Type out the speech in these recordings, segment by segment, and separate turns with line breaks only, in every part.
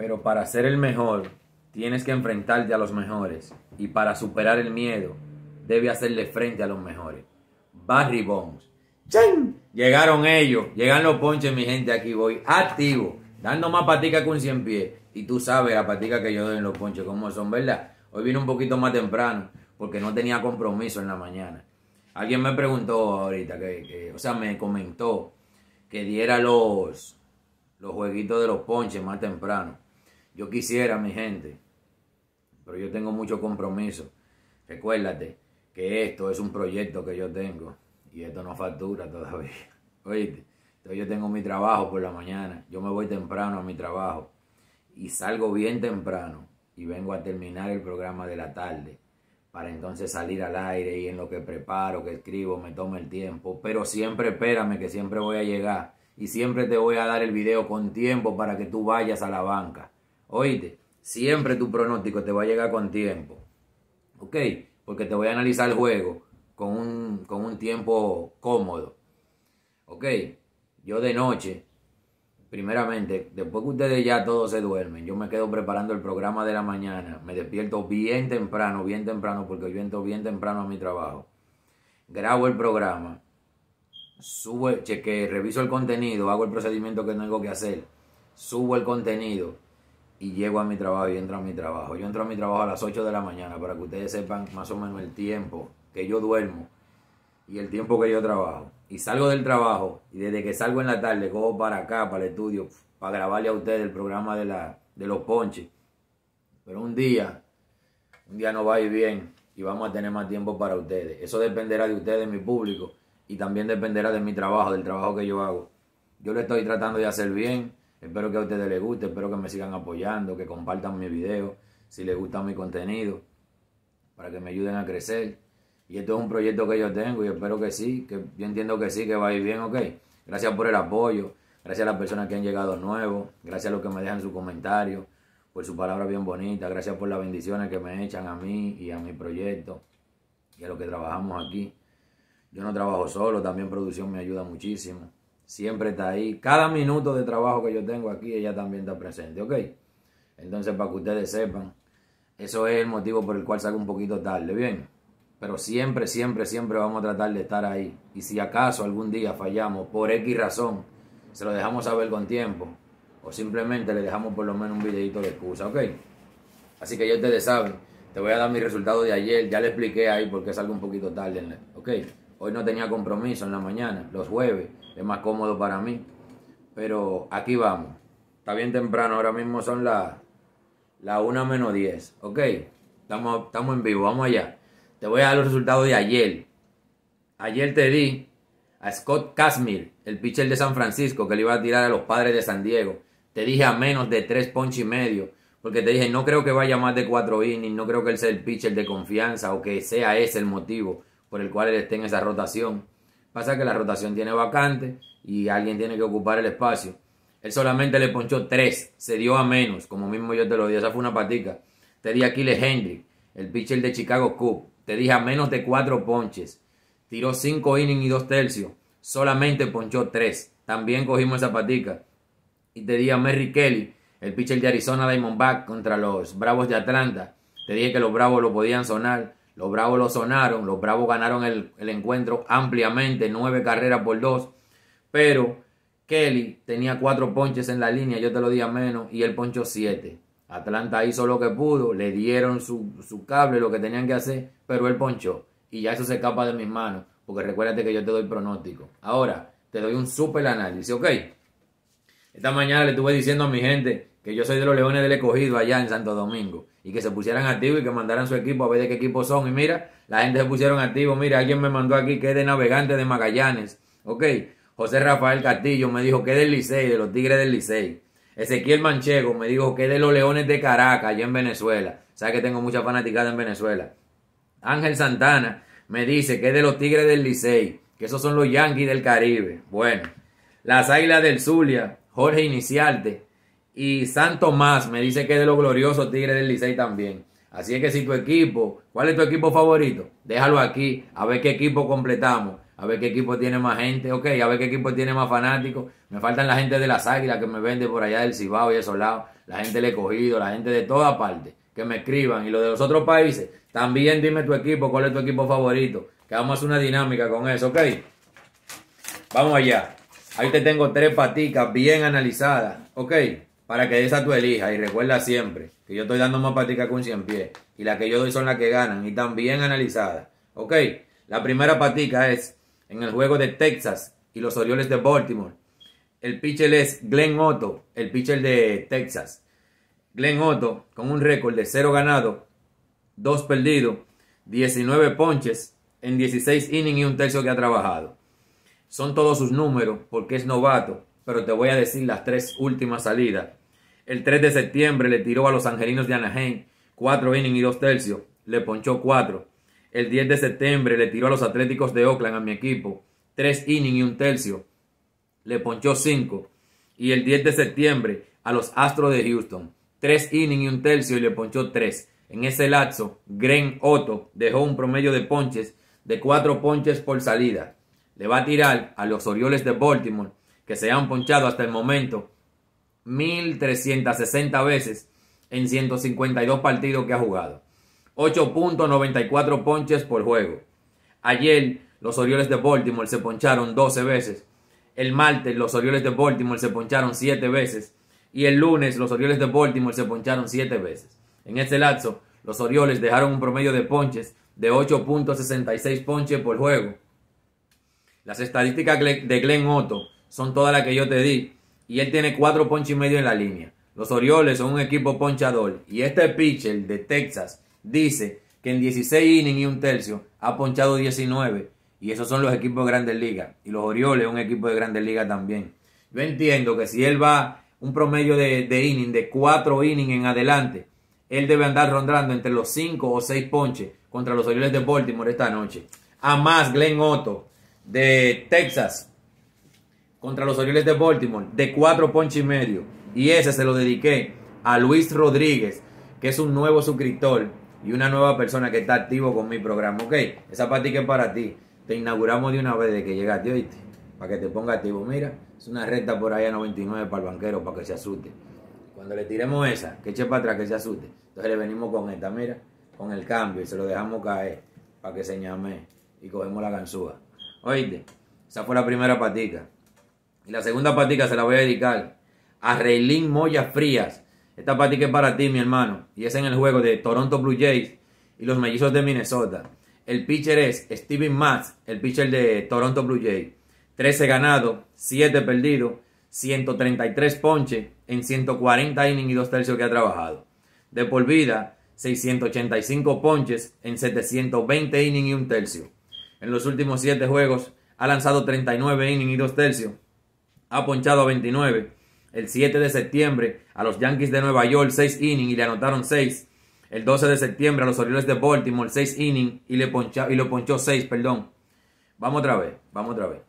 Pero para ser el mejor, tienes que enfrentarte a los mejores. Y para superar el miedo, debe hacerle frente a los mejores. Barry Bones. Llegaron ellos, llegan los ponches, mi gente. Aquí voy activo, dando más patica que un 100 pies. Y tú sabes la patica que yo doy en los ponches, cómo son, ¿verdad? Hoy vine un poquito más temprano porque no tenía compromiso en la mañana. Alguien me preguntó ahorita, que o sea, me comentó que diera los, los jueguitos de los ponches más temprano. Yo quisiera, mi gente, pero yo tengo mucho compromiso. Recuérdate que esto es un proyecto que yo tengo y esto no factura todavía. Oíste, entonces yo tengo mi trabajo por la mañana, yo me voy temprano a mi trabajo y salgo bien temprano y vengo a terminar el programa de la tarde para entonces salir al aire y en lo que preparo, que escribo, me toma el tiempo. Pero siempre espérame que siempre voy a llegar y siempre te voy a dar el video con tiempo para que tú vayas a la banca. Oíste, siempre tu pronóstico te va a llegar con tiempo. ¿Ok? Porque te voy a analizar el juego con un, con un tiempo cómodo. ¿Ok? Yo de noche, primeramente, después que ustedes ya todos se duermen, yo me quedo preparando el programa de la mañana. Me despierto bien temprano, bien temprano, porque hoy entro bien temprano a mi trabajo. Grabo el programa, subo, cheque, reviso el contenido, hago el procedimiento que tengo que hacer, subo el contenido y llego a mi trabajo y entro a mi trabajo. Yo entro a mi trabajo a las 8 de la mañana para que ustedes sepan más o menos el tiempo que yo duermo y el tiempo que yo trabajo. Y salgo del trabajo y desde que salgo en la tarde cojo para acá, para el estudio, para grabarle a ustedes el programa de, la, de los ponches. Pero un día, un día no va a ir bien y vamos a tener más tiempo para ustedes. Eso dependerá de ustedes, mi público, y también dependerá de mi trabajo, del trabajo que yo hago. Yo lo estoy tratando de hacer bien Espero que a ustedes les guste, espero que me sigan apoyando, que compartan mi video, si les gusta mi contenido, para que me ayuden a crecer. Y esto es un proyecto que yo tengo y espero que sí, que yo entiendo que sí, que va a ir bien, ok. Gracias por el apoyo, gracias a las personas que han llegado nuevos, gracias a los que me dejan sus comentarios, por su palabra bien bonita, gracias por las bendiciones que me echan a mí y a mi proyecto y a lo que trabajamos aquí. Yo no trabajo solo, también producción me ayuda muchísimo siempre está ahí. Cada minuto de trabajo que yo tengo aquí, ella también está presente, ¿ok? Entonces, para que ustedes sepan, eso es el motivo por el cual salgo un poquito tarde, ¿bien? Pero siempre, siempre, siempre vamos a tratar de estar ahí. Y si acaso algún día fallamos por X razón, se lo dejamos saber con tiempo. O simplemente le dejamos por lo menos un videito de excusa, ¿ok? Así que ya ustedes saben, te voy a dar mi resultado de ayer. Ya le expliqué ahí por qué salgo un poquito tarde, ¿ok? Hoy no tenía compromiso en la mañana, los jueves, es más cómodo para mí. Pero aquí vamos. Está bien temprano, ahora mismo son las la 1 menos 10. Ok, estamos, estamos en vivo, vamos allá. Te voy a dar los resultados de ayer. Ayer te di a Scott Casmir, el pitcher de San Francisco, que le iba a tirar a los padres de San Diego. Te dije a menos de tres ponches y medio, porque te dije, no creo que vaya más de cuatro innings, no creo que él sea el pitcher de confianza o que sea ese el motivo por el cual él esté en esa rotación. Pasa que la rotación tiene vacante y alguien tiene que ocupar el espacio. Él solamente le ponchó tres, se dio a menos, como mismo yo te lo di, esa fue una patica. Te di Aquiles Hendrick, el pitcher de Chicago Cubs, te dije a menos de cuatro ponches. Tiró cinco innings y dos tercios, solamente ponchó tres. También cogimos esa patica. Y te di a Merry Kelly, el pitcher de Arizona Diamondback contra los Bravos de Atlanta. Te dije que los Bravos lo podían sonar los Bravos lo sonaron, los Bravos ganaron el, encuentro ampliamente, nueve carreras por dos, pero Kelly tenía cuatro ponches en la línea, yo te lo di a menos, y él poncho siete. Atlanta hizo lo que pudo, le dieron su, su cable, lo que tenían que hacer, pero él ponchó. Y ya eso se escapa de mis manos, porque recuérdate que yo te doy pronóstico. Ahora, te doy un super análisis, ¿ok? Esta mañana le estuve diciendo a mi gente que yo soy de los Leones del Escogido allá en Santo Domingo, y que se pusieran activos y que mandaran su equipo a ver de qué equipo son. Y mira, la gente se pusieron activos, mira, alguien me mandó aquí que es de Navegante de Magallanes, ok. José Rafael Castillo me dijo que es del Licey, de los Tigres del Licey. Ezequiel Manchego me dijo que es de los Leones de Caracas, allá en Venezuela. sabes que tengo mucha fanaticada en Venezuela. Ángel Santana me dice que es de los Tigres del Licey, que esos son los Yankees del Caribe. Bueno, las Águilas del Zulia, Jorge Iniciarte, y San Tomás me dice que es de los gloriosos Tigres del Licey también. Así es que si tu equipo, ¿cuál es tu equipo favorito? Déjalo aquí, a ver qué equipo completamos, a ver qué equipo tiene más gente, ok, a ver qué equipo tiene más fanáticos. Me faltan la gente de las águilas que me vende por allá del Cibao y esos lados, la gente del cogido, la gente de toda parte, que me escriban. Y lo de los otros países, también dime tu equipo, cuál es tu equipo favorito, que vamos a hacer una dinámica con eso, ok. Vamos allá. Ahí te tengo tres paticas bien analizadas, ok para que esa tu elija Y recuerda siempre que yo estoy dando más patica con 100 pies. Y las que yo doy son las que ganan y también bien analizadas. Ok, la primera patica es en el juego de Texas y los Orioles de Baltimore. El pitcher es Glenn Otto, el pitcher de Texas. Glenn Otto con un récord de 0 ganado, 2 perdidos, 19 ponches en 16 innings y un tercio que ha trabajado. Son todos sus números porque es novato, pero te voy a decir las tres últimas salidas el 3 de septiembre le tiró a los angelinos de Anaheim 4 innings y 2 tercios. Le ponchó 4. El 10 de septiembre le tiró a los Atléticos de Oakland, a mi equipo, 3 innings y 1 tercio. Le ponchó 5. Y el 10 de septiembre a los Astros de Houston, 3 innings y 1 tercio y le ponchó 3. En ese lapso, Gren Otto dejó un promedio de ponches de 4 ponches por salida. Le va a tirar a los Orioles de Baltimore, que se han ponchado hasta el momento 1.360 veces en 152 partidos que ha jugado. 8.94 ponches por juego. Ayer los Orioles de Baltimore se poncharon 12 veces. El martes los Orioles de Baltimore se poncharon 7 veces. Y el lunes los Orioles de Baltimore se poncharon 7 veces. En este lapso, los Orioles dejaron un promedio de ponches de 8.66 ponches por juego. Las estadísticas de Glenn Otto son todas las que yo te di y él tiene cuatro ponches y medio en la línea. Los Orioles son un equipo ponchador y este pitcher de Texas dice que en 16 innings y un tercio ha ponchado 19 y esos son los equipos de Grandes Ligas y los Orioles un equipo de Grandes Ligas también. Yo entiendo que si él va un promedio de, inning de 4 innings en adelante, él debe andar rondando entre los 5 o 6 ponches contra los Orioles de Baltimore esta noche. A más Glenn Otto de Texas contra los Orioles de Baltimore de cuatro ponches y medio. Y ese se lo dediqué a Luis Rodríguez, que es un nuevo suscriptor y una nueva persona que está activo con mi programa. Ok, esa patica es para ti. Te inauguramos de una vez de que llegaste, oíste, para que te ponga activo. Mira, es una recta por allá 99 para el banquero, para que se asuste. Cuando le tiremos esa, que eche para atrás, que se asuste. Entonces le venimos con esta, mira, con el cambio y se lo dejamos caer para que se llame y cogemos la ganzúa. Oíste, esa fue la primera patita. Y la segunda patica se la voy a dedicar a Reilín Moya Frías. Esta patica es para ti, mi hermano. Y es en el juego de Toronto Blue Jays y los mellizos de Minnesota. El pitcher es Steven Matz, el pitcher de Toronto Blue Jays. 13 ganado, 7 perdido, 133 ponches en 140 innings y 2 tercios que ha trabajado. De por vida, 685 ponches en 720 innings y 1 tercio. En los últimos 7 juegos ha lanzado 39 innings y 2 tercios ha ponchado a 29. El 7 de septiembre a los Yankees de Nueva York 6 innings y le anotaron 6. El 12 de septiembre a los Orioles de Baltimore 6 innings y, le y lo ponchó 6, perdón. Vamos otra vez, vamos otra vez.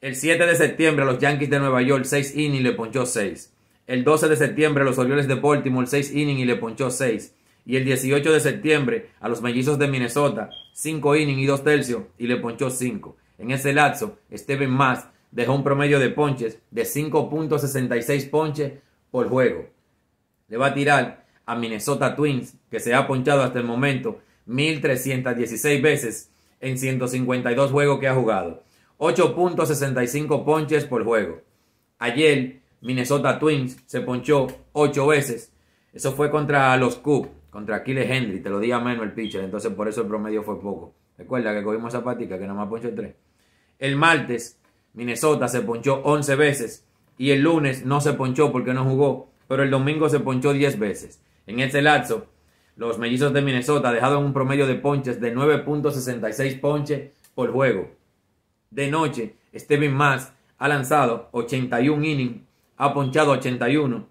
El 7 de septiembre a los Yankees de Nueva York 6 innings y le ponchó 6. El 12 de septiembre a los Orioles de Baltimore 6 innings y le ponchó 6. Y el 18 de septiembre a los Mellizos de Minnesota 5 innings y 2 tercios y le ponchó 5. En ese lapso, Steven Mas dejó un promedio de ponches de 5.66 ponches por juego. Le va a tirar a Minnesota Twins, que se ha ponchado hasta el momento 1.316 veces en 152 juegos que ha jugado. 8.65 ponches por juego. Ayer Minnesota Twins se ponchó 8 veces. Eso fue contra los Cubs, contra Kyle Henry, te lo diga menos el pitcher, entonces por eso el promedio fue poco. Recuerda que cogimos esa que no más ponchó 3. El martes Minnesota se ponchó 11 veces y el lunes no se ponchó porque no jugó, pero el domingo se ponchó 10 veces. En ese lapso, los mellizos de Minnesota dejaron un promedio de ponches de 9.66 ponches por juego. De noche, Steven Mass ha lanzado 81 innings, ha ponchado 81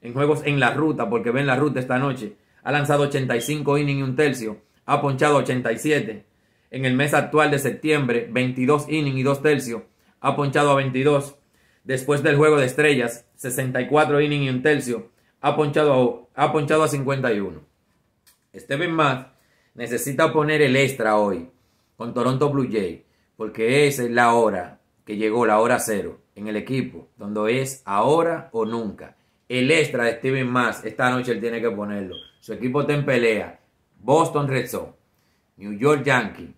en juegos en la ruta, porque ven la ruta esta noche. Ha lanzado 85 inning y un tercio, ha ponchado 87. En el mes actual de septiembre, 22 inning y dos tercios ha ponchado a 22. Después del juego de estrellas, 64 innings y un tercio, ha ponchado a, ha ponchado a 51. Steven Matt necesita poner el extra hoy con Toronto Blue Jay. porque esa es la hora que llegó, la hora cero en el equipo, donde es ahora o nunca. El extra de Steven Mass, esta noche él tiene que ponerlo. Su equipo está en pelea. Boston Red Sox, New York Yankees,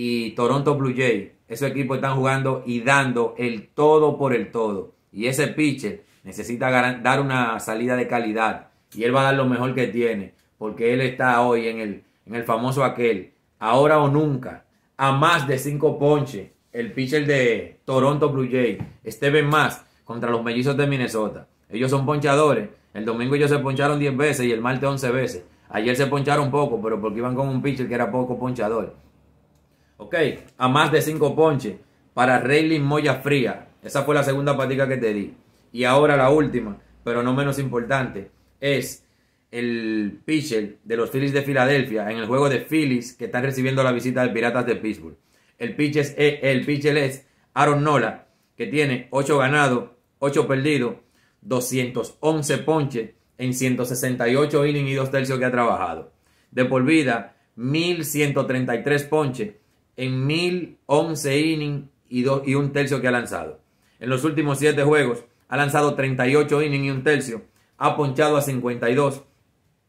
y Toronto Blue Jays, esos equipos están jugando y dando el todo por el todo. Y ese pitcher necesita dar una salida de calidad y él va a dar lo mejor que tiene, porque él está hoy en el, famoso aquel, ahora o nunca, a más de cinco ponches, el pitcher de Toronto Blue Jays, Steven más, contra los mellizos de Minnesota. Ellos son ponchadores. El domingo ellos se poncharon 10 veces y el martes 11 veces. Ayer se poncharon poco, pero porque iban con un pitcher que era poco ponchador ok, a más de 5 ponches para Rayleigh Moya Fría. Esa fue la segunda patica que te di. Y ahora la última, pero no menos importante, es el pitcher de los Phillies de Filadelfia en el juego de Phillies que están recibiendo la visita de Piratas de Pittsburgh. El pitcher es, e el pitcher es Aaron Nola, que tiene 8 ganados, 8 perdidos, 211 ponches en 168 innings y 2 tercios que ha trabajado. De por vida, 1133 ponches en 1011 innings y, un tercio que ha lanzado. En los últimos 7 juegos ha lanzado 38 innings y un tercio. Ha ponchado a 52.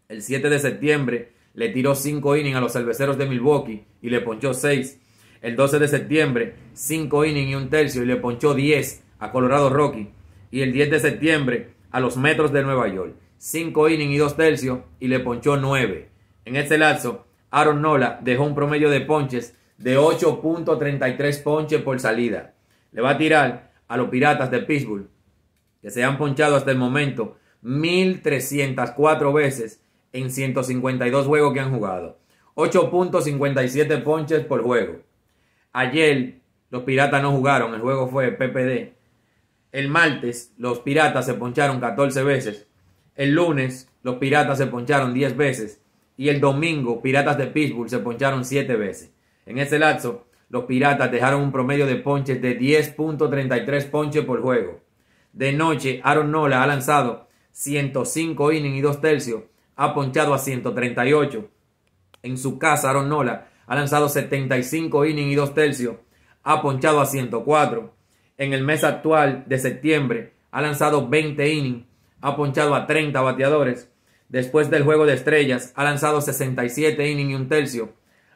El 7 de septiembre le tiró 5 innings a los cerveceros de Milwaukee y le ponchó 6. El 12 de septiembre, 5 innings y un tercio y le ponchó 10 a Colorado Rocky. Y el 10 de septiembre a los Metros de Nueva York. 5 innings y 2 tercios y le ponchó 9. En este lapso, Aaron Nola dejó un promedio de ponches de 8.33 ponches por salida. Le va a tirar a los Piratas de Pittsburgh, que se han ponchado hasta el momento 1.304 veces en 152 juegos que han jugado. 8.57 ponches por juego. Ayer los Piratas no jugaron, el juego fue PPD. El martes los Piratas se poncharon 14 veces. El lunes los Piratas se poncharon 10 veces. Y el domingo Piratas de Pittsburgh se poncharon 7 veces. En ese lapso, los Piratas dejaron un promedio de ponches de 10.33 ponches por juego. De noche, Aaron Nola ha lanzado 105 innings y 2 tercios, ha ponchado a 138. En su casa, Aaron Nola ha lanzado 75 innings y 2 tercios, ha ponchado a 104. En el mes actual de septiembre, ha lanzado 20 innings, ha ponchado a 30 bateadores. Después del juego de estrellas, ha lanzado 67 innings y 1 tercio,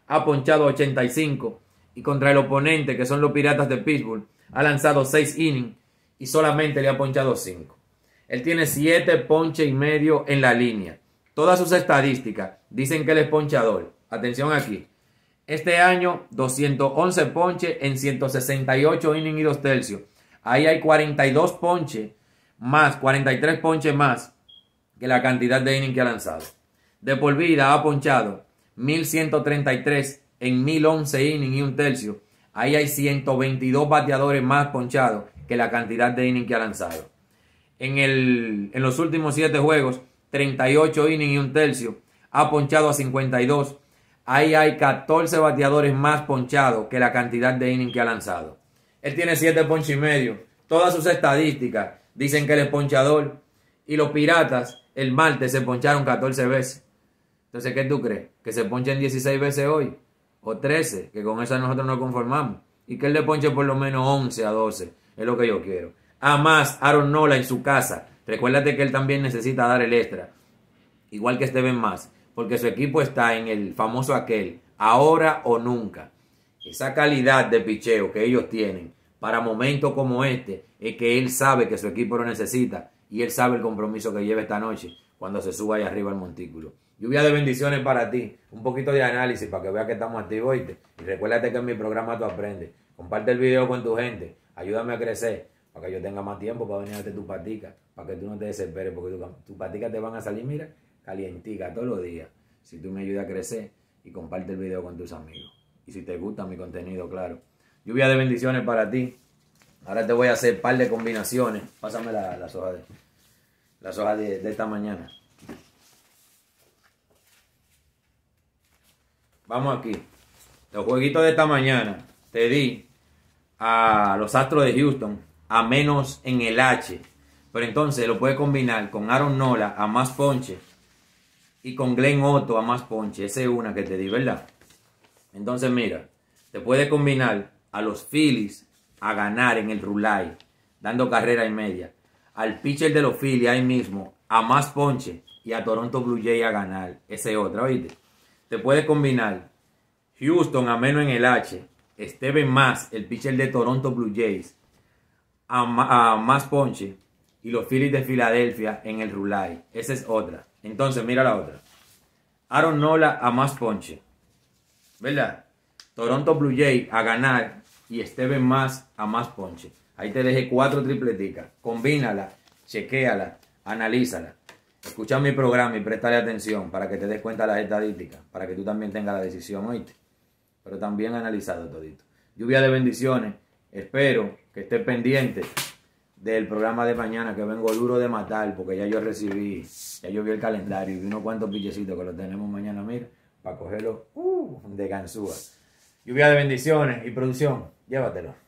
ha ponchado 85 y contra el oponente, que son los Piratas de Pittsburgh, ha lanzado 6 innings y solamente le ha ponchado 5. Él tiene 7 ponches y medio en la línea. Todas sus estadísticas dicen que él es ponchador. Atención aquí. Este año, 211 ponches en 168 innings y 2 tercios. Ahí hay 42 ponches más, 43 ponches más que la cantidad de innings que ha lanzado. De por vida ha ponchado 1133 en 1011 innings y un tercio. Ahí hay 122 bateadores más ponchados que la cantidad de innings que ha lanzado. En, los últimos 7 juegos, 38 innings y un tercio. Ha ponchado a 52. Ahí hay 14 bateadores más ponchados que la cantidad de innings que ha lanzado. Él tiene 7 ponches y medio. Todas sus estadísticas dicen que él es ponchador. Y los piratas el martes se poncharon 14 veces. Entonces, ¿qué tú crees? ¿Que se ponchen 16 veces hoy? ¿O 13? Que con eso nosotros nos conformamos. Y que él le ponche por lo menos 11 a 12. Es lo que yo quiero. A más, Aaron Nola en su casa. Recuérdate que él también necesita dar el extra. Igual que Steven Más. Porque su equipo está en el famoso aquel. Ahora o nunca. Esa calidad de picheo que ellos tienen para momentos como este es que él sabe que su equipo lo necesita y él sabe el compromiso que lleva esta noche cuando se suba ahí arriba al montículo. Lluvia de bendiciones para ti. Un poquito de análisis para que veas que estamos activos. Y recuérdate que en mi programa tú aprendes. Comparte el video con tu gente. Ayúdame a crecer para que yo tenga más tiempo para venir a hacer tu patica. Para que tú no te desesperes porque tus tu paticas te van a salir, mira, calientica todos los días. Si tú me ayudas a crecer y comparte el video con tus amigos. Y si te gusta mi contenido, claro. Lluvia de bendiciones para ti. Ahora te voy a hacer un par de combinaciones. Pásame las la hojas, de, las hojas de esta mañana. vamos aquí. Los jueguitos de esta mañana. Te di a los Astros de Houston a menos en el H. Pero entonces lo puede combinar con Aaron Nola a más ponche y con Glenn Otto a más ponche. Esa es una que te di, ¿verdad? Entonces mira, te puede combinar a los Phillies a ganar en el Rulay, dando carrera y media. Al pitcher de los Phillies ahí mismo a más ponche y a Toronto Blue Jays a ganar. Esa es otra, ¿oíste? Se puede combinar Houston a menos en el H. Steven Más, el pitcher de Toronto Blue Jays. A, Más Ponche. Y los Phillies de Filadelfia en el Rulai. Esa es otra. Entonces, mira la otra. Aaron Nola a Más Ponche. ¿Verdad? Toronto Blue Jays a ganar. Y Steven Más a Más Ponche. Ahí te dejé cuatro tripleticas. Combínala, chequéala, analízala. Escucha mi programa y prestale atención para que te des cuenta de las estadísticas, para que tú también tengas la decisión, oíste. Pero también analizado todito. Lluvia de bendiciones. Espero que estés pendiente del programa de mañana que vengo duro de matar porque ya yo recibí, ya yo vi el calendario y vi unos cuantos pillecitos que los tenemos mañana, mira, para cogerlos uh, de ganzúa. Lluvia de bendiciones y producción, llévatelo.